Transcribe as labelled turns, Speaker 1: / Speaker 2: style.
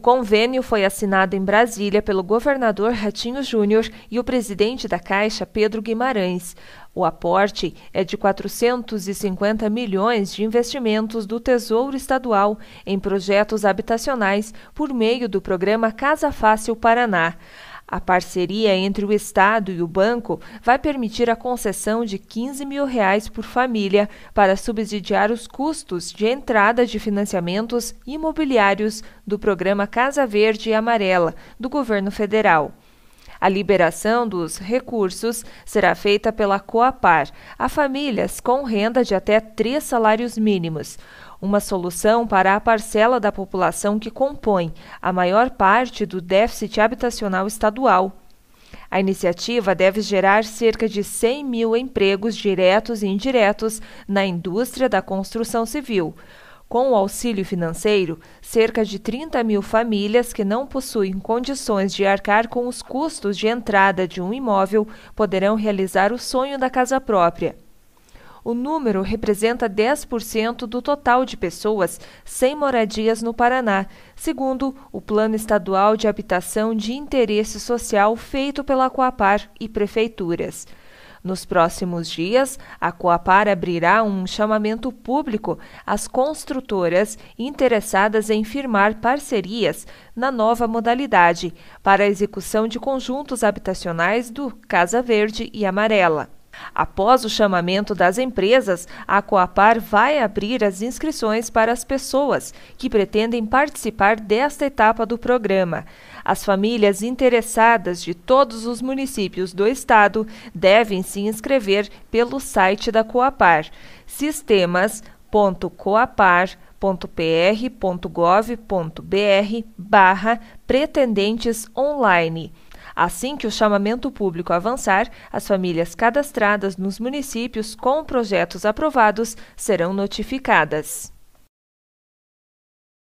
Speaker 1: convênio foi assinado em Brasília pelo governador Ratinho Júnior e o presidente da Caixa, Pedro Guimarães. O aporte é de 450 milhões de investimentos do Tesouro Estadual em projetos habitacionais por meio do programa Casa Fácil Paraná. A parceria entre o Estado e o banco vai permitir a concessão de 15 mil reais por família para subsidiar os custos de entrada de financiamentos imobiliários do programa Casa Verde e Amarela do governo federal. A liberação dos recursos será feita pela Coapar a famílias com renda de até três salários mínimos uma solução para a parcela da população que compõe a maior parte do déficit habitacional estadual. A iniciativa deve gerar cerca de 100 mil empregos diretos e indiretos na indústria da construção civil. Com o auxílio financeiro, cerca de 30 mil famílias que não possuem condições de arcar com os custos de entrada de um imóvel poderão realizar o sonho da casa própria. O número representa 10% do total de pessoas sem moradias no Paraná, segundo o Plano Estadual de Habitação de Interesse Social feito pela Coapar e prefeituras. Nos próximos dias, a Coapar abrirá um chamamento público às construtoras interessadas em firmar parcerias na nova modalidade para a execução de conjuntos habitacionais do Casa Verde e Amarela. Após o chamamento das empresas, a Coapar vai abrir as inscrições para as pessoas que pretendem participar desta etapa do programa. As famílias interessadas de todos os municípios do estado devem se inscrever pelo site da Coapar, sistemascoaparprgovbr barra pretendentes online. Assim que o chamamento público avançar, as famílias cadastradas nos municípios com projetos aprovados serão notificadas.